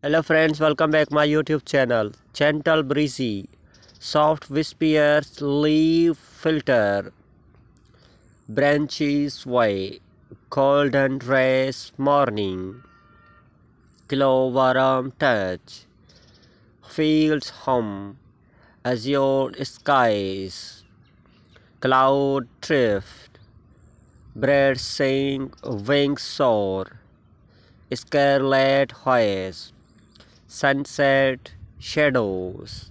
Hello friends, welcome back my YouTube channel. Gentle Breezy Soft Whispers Leaf Filter Branches Way Golden Rays Morning Clover, Arm Touch Fields home, Azure Skies Cloud Drift Birds Sing Wings Soar Scarlet Hoist sunset shadows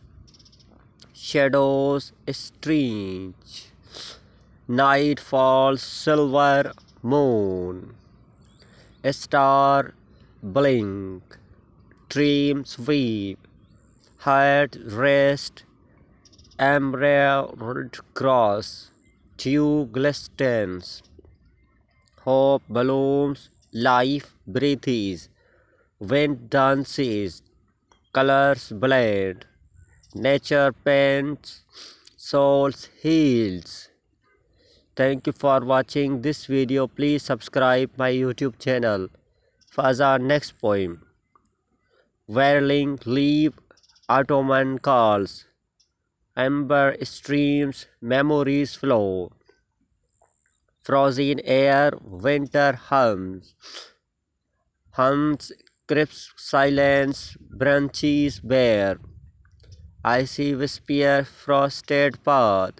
shadows strange night falls silver moon A star blink dreams weave heart rest emerald cross dew glistens hope blooms life breathes wind dances colors blend nature paints souls heals thank you for watching this video please subscribe my youtube channel for our next poem whirling leave ottoman calls amber streams memories flow frozen air winter hums hums Crisp silence, branches bare. Icy whisper, frosted path.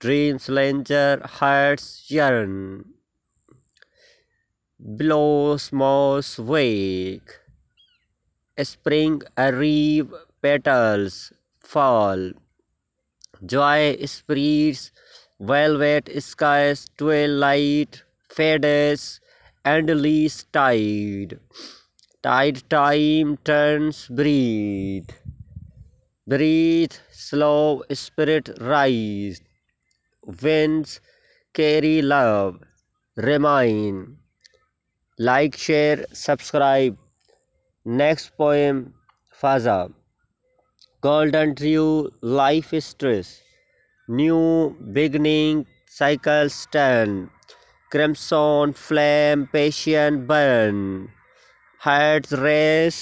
Dreams linger, hearts yearn. Blows moss wake. Spring arrive, petals fall. Joy spreads, velvet skies, twilight fades, and least tide. Tide time turns breathe. Breathe slow, spirit rise. Winds carry love, remain. Like, share, subscribe. Next poem, Faza. Golden True Life Stress. New beginning, cycle stand. Crimson flame, patient burn. Hat race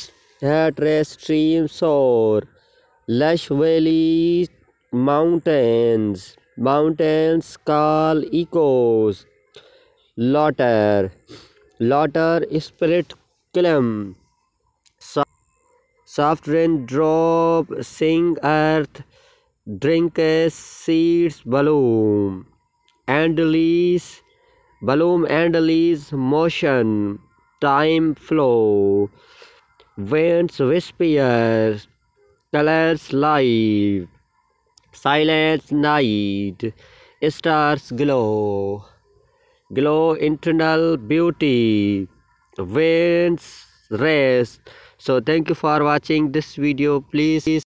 hat race streams और lush valley mountains mountains call echoes laughter laughter spirit calm soft rain drop sing earth drink seeds bloom endless bloom endless motion time flow winds whisper colors live silence night stars glow glow internal beauty winds rest so thank you for watching this video please